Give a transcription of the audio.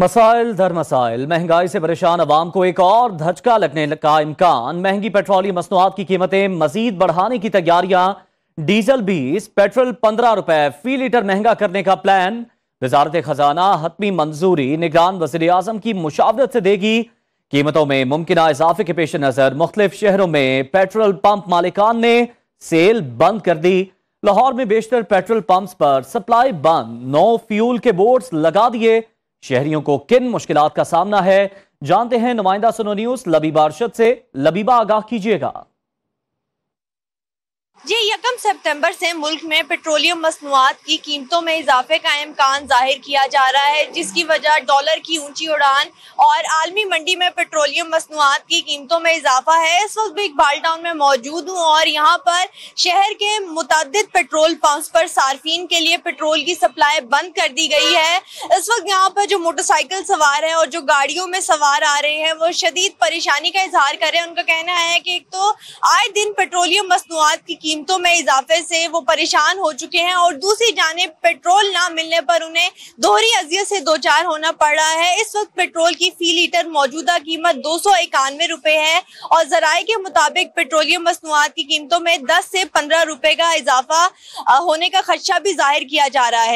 मसाइल दर मसाइल महंगाई से परेशान अवाम को एक और धचका लगने का इम्कान महंगी पेट्रोलियम मसनूआत की कीमतें मजीद बढ़ाने की तैयारियां डीजल बीस पेट्रोल पंद्रह रुपए फी लीटर महंगा करने का प्लान वजारत खजाना हतमी मंजूरी निगरान वजीर आजम की मुशावरत से देगी कीमतों में मुमकिन इजाफे के पेश नज़र मुख्तलिफ शहरों में पेट्रोल पंप मालिकान ने सेल बंद कर दी लाहौर में बेशतर पेट्रोल पंप पर सप्लाई बंद नो फ्यूल के बोर्ड्स लगा दिए शहरियों को किन मुश्किल का सामना है जानते हैं नुमाइंदा सुनो न्यूज लबीबा अरशद से लबीबा आगाह कीजिएगा जी यकम सितंबर से मुल्क में पेट्रोलियम मसनूआत की कीमतों में इजाफे का इम्कान जाहिर किया जा रहा है जिसकी वजह डॉलर की ऊंची उड़ान और आलमी मंडी में पेट्रोलियम मसनूआत की कीमतों में इजाफा है इस वक्त बिग बाल टाउन में मौजूद हूँ और यहाँ पर शहर के मुतद पेट्रोल पंप पर सार्फिन के लिए पेट्रोल की सप्लाई बंद कर दी गई है इस वक्त यहाँ पर जो मोटरसाइकिल सवार है और जो गाड़ियों में सवार आ रहे हैं वो शदीद परेशानी का इजहार करें उनका कहना है कि एक तो आए दिन पेट्रोलियम मसनूआत की कीमतों में इजाफे से वो परेशान हो चुके हैं और दूसरी जानब पेट्रोल ना मिलने पर उन्हें दोहरी अजियत से दो चार होना पड़ रहा है इस वक्त पेट्रोल की फी लीटर मौजूदा कीमत दो सौ इक्यानवे रुपये है और जराये के मुताबिक पेट्रोलियम मसनूआत की कीमतों में दस से पंद्रह रुपये का इजाफा होने का खदशा भी जाहिर किया जा रहा है